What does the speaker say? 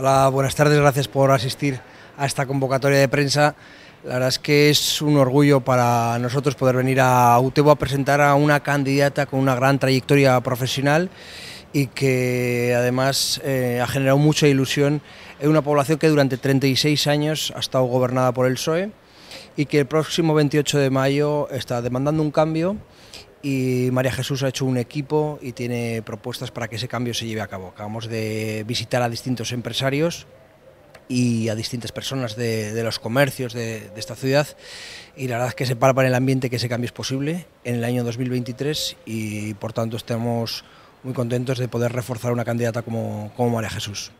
Hola, buenas tardes, gracias por asistir a esta convocatoria de prensa. La verdad es que es un orgullo para nosotros poder venir a Utebo a presentar a una candidata con una gran trayectoria profesional y que además eh, ha generado mucha ilusión en una población que durante 36 años ha estado gobernada por el PSOE y que el próximo 28 de mayo está demandando un cambio y María Jesús ha hecho un equipo y tiene propuestas para que ese cambio se lleve a cabo. Acabamos de visitar a distintos empresarios y a distintas personas de, los comercios de, esta ciudad y la verdad es que se palpa en el ambiente que ese cambio es posible en el año 2023 y por tanto estamos muy contentos de poder reforzar una candidata como, como María Jesús.